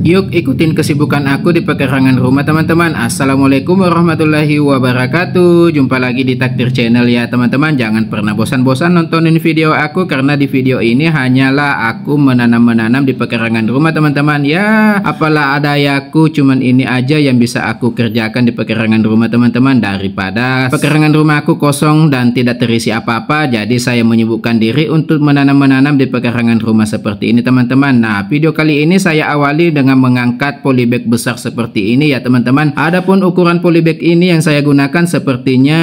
Yuk ikutin kesibukan aku di pekerangan rumah teman-teman Assalamualaikum warahmatullahi wabarakatuh Jumpa lagi di Takdir Channel ya teman-teman Jangan pernah bosan-bosan nontonin video aku Karena di video ini hanyalah aku menanam-menanam di pekerangan rumah teman-teman Ya apalah ada ya aku. cuman ini aja yang bisa aku kerjakan di pekerangan rumah teman-teman Daripada pekerangan rumah aku kosong dan tidak terisi apa-apa Jadi saya menyebutkan diri untuk menanam-menanam di pekerangan rumah seperti ini teman-teman Nah video kali ini saya awali dengan dengan mengangkat polybag besar seperti ini ya teman-teman adapun ukuran polybag ini yang saya gunakan sepertinya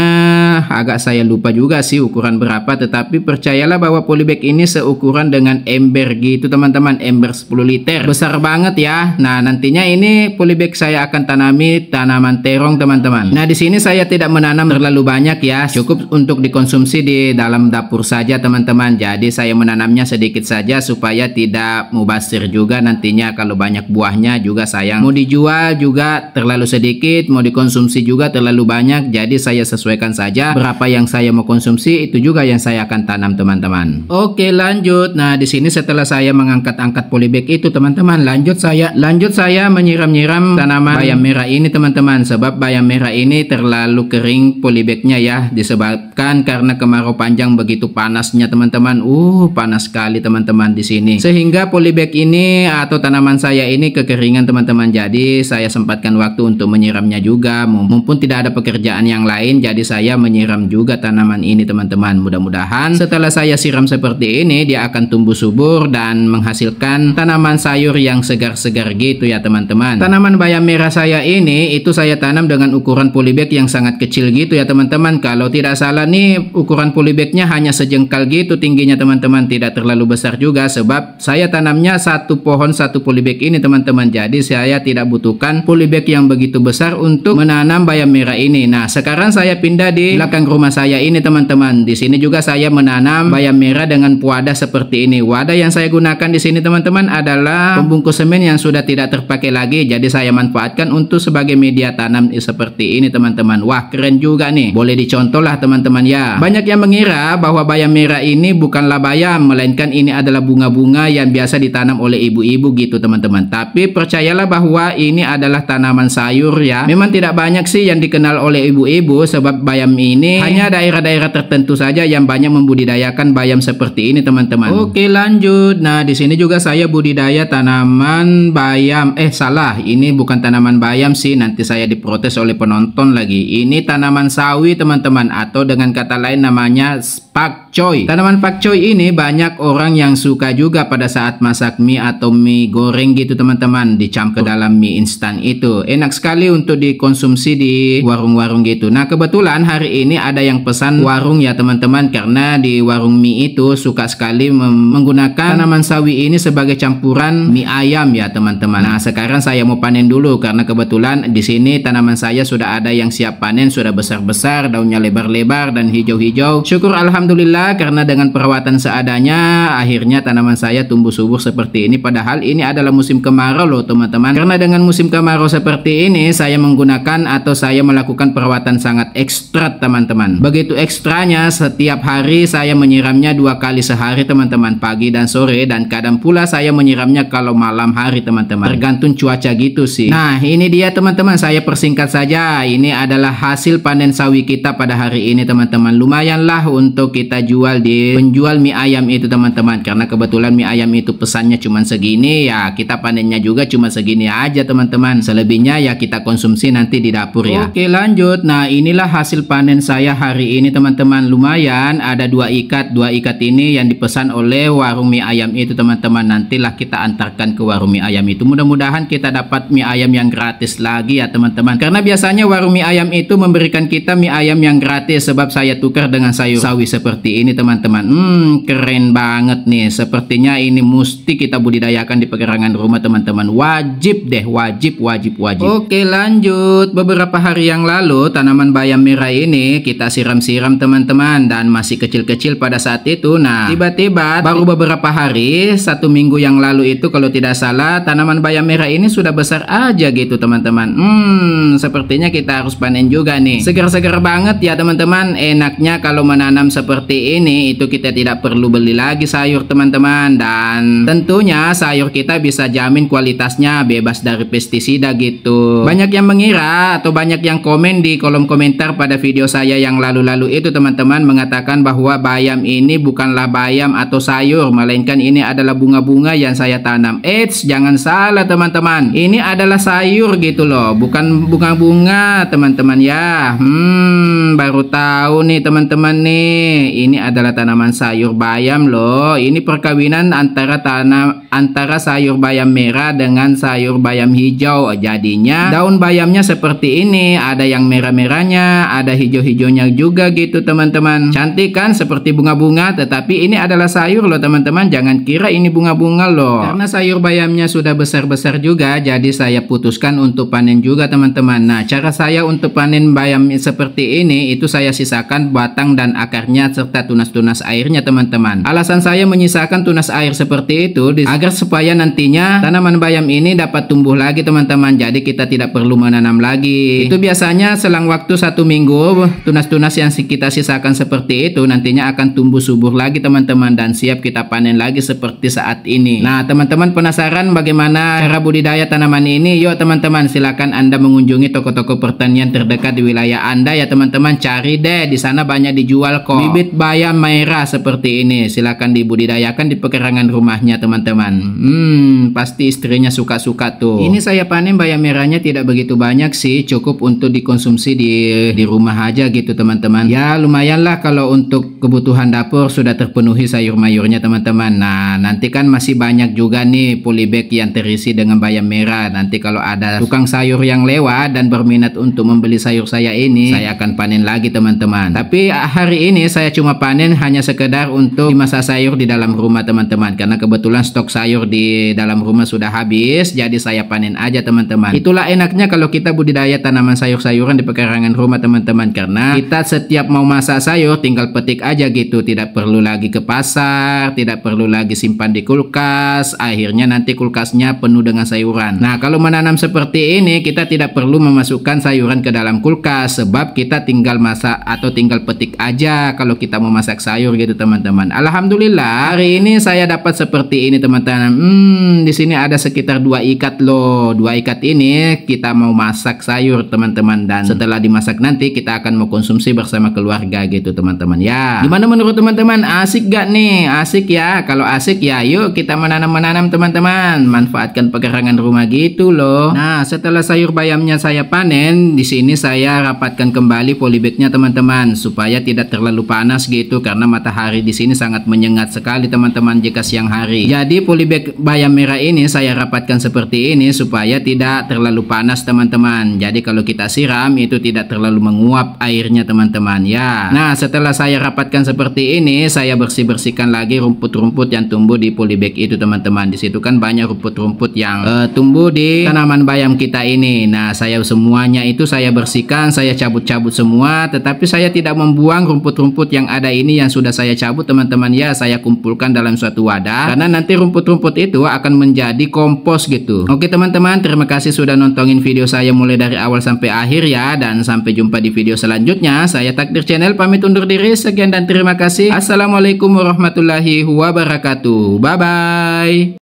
agak saya lupa juga sih ukuran berapa tetapi percayalah bahwa polybag ini seukuran dengan ember gitu teman-teman ember 10 liter besar banget ya nah nantinya ini polybag saya akan tanami tanaman terong teman-teman nah di sini saya tidak menanam terlalu banyak ya cukup untuk dikonsumsi di dalam dapur saja teman-teman jadi saya menanamnya sedikit saja supaya tidak mubasir juga nantinya kalau banyak buahnya juga sayang. Mau dijual juga terlalu sedikit, mau dikonsumsi juga terlalu banyak. Jadi saya sesuaikan saja berapa yang saya mau konsumsi itu juga yang saya akan tanam teman-teman. Oke lanjut. Nah di sini setelah saya mengangkat-angkat polybag itu teman-teman lanjut saya lanjut saya menyiram-nyiram tanaman bayam merah ini teman-teman sebab bayam merah ini terlalu kering polybagnya ya disebabkan karena kemarau panjang begitu panasnya teman-teman. Uh panas sekali teman-teman di sini sehingga polybag ini atau tanaman saya ini ini kekeringan teman-teman jadi saya sempatkan waktu untuk menyiramnya juga Mumpun tidak ada pekerjaan yang lain jadi saya menyiram juga tanaman ini teman-teman mudah-mudahan setelah saya siram seperti ini dia akan tumbuh subur dan menghasilkan tanaman sayur yang segar-segar gitu ya teman-teman tanaman bayam merah saya ini itu saya tanam dengan ukuran polybag yang sangat kecil gitu ya teman-teman kalau tidak salah nih ukuran polybagnya hanya sejengkal gitu tingginya teman-teman tidak terlalu besar juga sebab saya tanamnya satu pohon satu polybag ini teman-teman teman-teman jadi saya tidak butuhkan polybag yang begitu besar untuk menanam bayam merah ini nah sekarang saya pindah di belakang rumah saya ini teman-teman di sini juga saya menanam bayam merah dengan wadah seperti ini wadah yang saya gunakan di sini teman-teman adalah pembungkus semen yang sudah tidak terpakai lagi jadi saya manfaatkan untuk sebagai media tanam seperti ini teman-teman wah keren juga nih boleh dicontoh lah teman-teman ya banyak yang mengira bahwa bayam merah ini bukanlah bayam melainkan ini adalah bunga-bunga yang biasa ditanam oleh ibu-ibu gitu teman-teman tapi tapi percayalah bahwa ini adalah tanaman sayur ya. Memang tidak banyak sih yang dikenal oleh ibu-ibu sebab bayam ini hanya daerah-daerah tertentu saja yang banyak membudidayakan bayam seperti ini teman-teman. Oke lanjut. Nah di sini juga saya budidaya tanaman bayam. Eh salah ini bukan tanaman bayam sih nanti saya diprotes oleh penonton lagi. Ini tanaman sawi teman-teman atau dengan kata lain namanya Pak pakcoy. Tanaman Pak pakcoy ini banyak orang yang suka juga pada saat masak mie atau mie goreng gitu teman-teman dicampur ke dalam mie instan itu. Enak sekali untuk dikonsumsi di warung-warung gitu. Nah kebetulan hari ini ada yang pesan warung ya teman-teman karena di warung mie itu suka sekali menggunakan tanaman sawi ini sebagai campuran mie ayam ya teman-teman. Nah sekarang saya mau panen dulu karena kebetulan di sini tanaman saya sudah ada yang siap panen sudah besar-besar daunnya lebar-lebar dan hijau-hijau. Syukur alhamdulillah Alhamdulillah karena dengan perawatan seadanya akhirnya tanaman saya tumbuh subur seperti ini padahal ini adalah musim kemarau loh teman-teman. Karena dengan musim kemarau seperti ini saya menggunakan atau saya melakukan perawatan sangat ekstra teman-teman. Begitu ekstranya setiap hari saya menyiramnya dua kali sehari teman-teman pagi dan sore dan kadang pula saya menyiramnya kalau malam hari teman-teman. Tergantung cuaca gitu sih. Nah ini dia teman-teman saya persingkat saja ini adalah hasil panen sawi kita pada hari ini teman-teman. Lumayanlah untuk kita jual di penjual mie ayam itu teman-teman karena kebetulan mie ayam itu pesannya cuma segini ya kita panennya juga cuma segini aja teman-teman selebihnya ya kita konsumsi nanti di dapur ya oke lanjut nah inilah hasil panen saya hari ini teman-teman lumayan ada dua ikat dua ikat ini yang dipesan oleh warung mie ayam itu teman-teman nantilah kita antarkan ke warung mie ayam itu mudah-mudahan kita dapat mie ayam yang gratis lagi ya teman-teman karena biasanya warung mie ayam itu memberikan kita mie ayam yang gratis sebab saya tukar dengan sayur sawi seperti seperti ini teman-teman hmm keren banget nih sepertinya ini mesti kita budidayakan di pekarangan rumah teman-teman wajib deh wajib wajib wajib oke lanjut beberapa hari yang lalu tanaman bayam merah ini kita siram-siram teman-teman dan masih kecil-kecil pada saat itu nah tiba-tiba baru beberapa hari satu minggu yang lalu itu kalau tidak salah tanaman bayam merah ini sudah besar aja gitu teman-teman hmm sepertinya kita harus panen juga nih segar-segar banget ya teman-teman enaknya kalau menanam seperti seperti ini itu kita tidak perlu beli lagi sayur teman-teman dan tentunya sayur kita bisa jamin kualitasnya bebas dari pestisida gitu banyak yang mengira atau banyak yang komen di kolom komentar pada video saya yang lalu-lalu itu teman-teman mengatakan bahwa bayam ini bukanlah bayam atau sayur melainkan ini adalah bunga-bunga yang saya tanam eits jangan salah teman-teman ini adalah sayur gitu loh bukan bunga-bunga teman-teman ya hmm baru tahu nih teman-teman nih ini adalah tanaman sayur bayam loh. Ini perkawinan antara tanam antara sayur bayam merah dengan sayur bayam hijau. Jadinya daun bayamnya seperti ini, ada yang merah-merahnya, ada hijau-hijaunya juga gitu teman-teman. Cantik kan seperti bunga-bunga, tetapi ini adalah sayur loh teman-teman. Jangan kira ini bunga-bunga loh. Karena sayur bayamnya sudah besar-besar juga, jadi saya putuskan untuk panen juga teman-teman. Nah, cara saya untuk panen bayam seperti ini itu saya sisakan batang dan akarnya minat serta tunas-tunas airnya teman-teman. Alasan saya menyisakan tunas air seperti itu agar supaya nantinya tanaman bayam ini dapat tumbuh lagi teman-teman. Jadi kita tidak perlu menanam lagi. Itu biasanya selang waktu satu minggu tunas-tunas yang kita sisakan seperti itu nantinya akan tumbuh subur lagi teman-teman dan siap kita panen lagi seperti saat ini. Nah teman-teman penasaran bagaimana cara budidaya tanaman ini? Yuk teman-teman silahkan anda mengunjungi toko-toko pertanian terdekat di wilayah anda ya teman-teman. Cari deh di sana banyak dijual kok bibit bayam merah seperti ini. silahkan dibudidayakan di pekarangan rumahnya, teman-teman. Hmm, pasti istrinya suka-suka tuh. Ini saya panen bayam merahnya tidak begitu banyak sih, cukup untuk dikonsumsi di di rumah aja gitu, teman-teman. Ya, lumayanlah kalau untuk kebutuhan dapur sudah terpenuhi sayur mayurnya, teman-teman. Nah, nanti kan masih banyak juga nih polybag yang terisi dengan bayam merah. Nanti kalau ada tukang sayur yang lewat dan berminat untuk membeli sayur saya ini, saya akan panen lagi, teman-teman. Tapi hari ini saya saya cuma panen hanya sekedar untuk masa sayur di dalam rumah teman-teman karena kebetulan stok sayur di dalam rumah sudah habis jadi saya panen aja teman-teman itulah enaknya kalau kita budidaya tanaman sayur-sayuran di pekarangan rumah teman-teman karena kita setiap mau masak sayur tinggal petik aja gitu tidak perlu lagi ke pasar tidak perlu lagi simpan di kulkas akhirnya nanti kulkasnya penuh dengan sayuran nah kalau menanam seperti ini kita tidak perlu memasukkan sayuran ke dalam kulkas sebab kita tinggal masak atau tinggal petik aja kalau kita mau masak sayur gitu teman-teman. Alhamdulillah hari ini saya dapat seperti ini teman-teman. Hmm, di sini ada sekitar dua ikat loh. Dua ikat ini kita mau masak sayur teman-teman dan setelah dimasak nanti kita akan mau konsumsi bersama keluarga gitu teman-teman ya. Gimana menurut teman-teman? Asik gak nih? Asik ya. Kalau asik ya yuk kita menanam-menanam teman-teman. Manfaatkan pekerangan rumah gitu loh. Nah, setelah sayur bayamnya saya panen, di sini saya rapatkan kembali polybagnya teman-teman supaya tidak terlalu panas panas gitu karena matahari di sini sangat menyengat sekali teman-teman jika siang hari. Jadi polybag bayam merah ini saya rapatkan seperti ini supaya tidak terlalu panas teman-teman. Jadi kalau kita siram itu tidak terlalu menguap airnya teman-teman ya. Nah setelah saya rapatkan seperti ini saya bersih-bersihkan lagi rumput-rumput yang tumbuh di polybag itu teman-teman. Di situ kan banyak rumput-rumput yang uh, tumbuh di tanaman bayam kita ini. Nah saya semuanya itu saya bersihkan, saya cabut-cabut semua tetapi saya tidak membuang rumput-rumput yang ada ini yang sudah saya cabut teman-teman ya saya kumpulkan dalam suatu wadah karena nanti rumput-rumput itu akan menjadi kompos gitu oke teman-teman terima kasih sudah nontonin video saya mulai dari awal sampai akhir ya dan sampai jumpa di video selanjutnya saya takdir channel pamit undur diri sekian dan terima kasih assalamualaikum warahmatullahi wabarakatuh bye bye